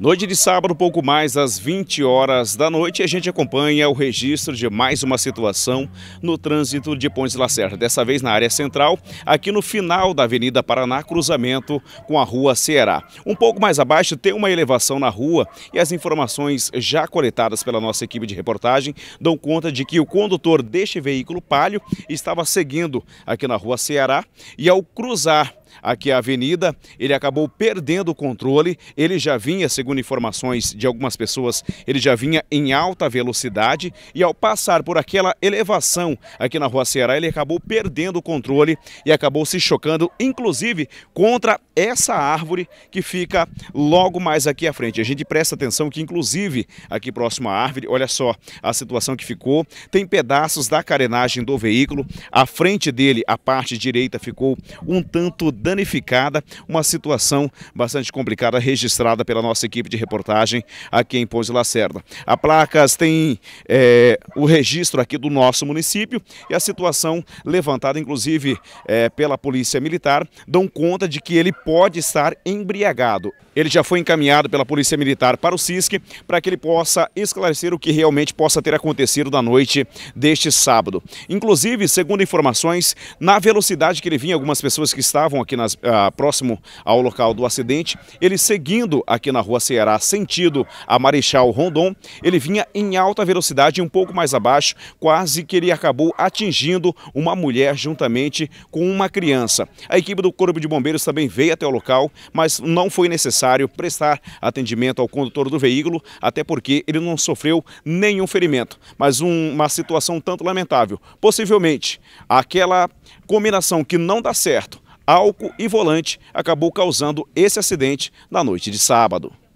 Noite de sábado, pouco mais às 20 horas da noite, a gente acompanha o registro de mais uma situação no trânsito de Pontes Lacerda. Dessa vez na área central, aqui no final da Avenida Paraná, cruzamento com a Rua Ceará. Um pouco mais abaixo tem uma elevação na rua e as informações já coletadas pela nossa equipe de reportagem dão conta de que o condutor deste veículo palio estava seguindo aqui na Rua Ceará e ao cruzar aqui é a avenida, ele acabou perdendo o controle, ele já vinha, segundo informações de algumas pessoas, ele já vinha em alta velocidade e ao passar por aquela elevação aqui na Rua Ceará, ele acabou perdendo o controle e acabou se chocando, inclusive, contra essa árvore que fica logo mais aqui à frente. A gente presta atenção que, inclusive, aqui próximo à árvore, olha só a situação que ficou, tem pedaços da carenagem do veículo, à frente dele, a parte direita ficou um tanto danificada, uma situação bastante complicada registrada pela nossa equipe de reportagem aqui em Pouso Lacerda. A Placas tem é, o registro aqui do nosso município e a situação levantada, inclusive é, pela Polícia Militar, dão conta de que ele pode estar embriagado. Ele já foi encaminhado pela Polícia Militar para o CISC para que ele possa esclarecer o que realmente possa ter acontecido na noite deste sábado. Inclusive, segundo informações, na velocidade que ele vinha, algumas pessoas que estavam aqui aqui nas, ah, próximo ao local do acidente, ele seguindo aqui na rua Ceará, sentido a Marechal Rondon, ele vinha em alta velocidade, um pouco mais abaixo, quase que ele acabou atingindo uma mulher juntamente com uma criança. A equipe do Corpo de Bombeiros também veio até o local, mas não foi necessário prestar atendimento ao condutor do veículo, até porque ele não sofreu nenhum ferimento, mas um, uma situação tanto lamentável. Possivelmente, aquela combinação que não dá certo álcool e volante acabou causando esse acidente na noite de sábado.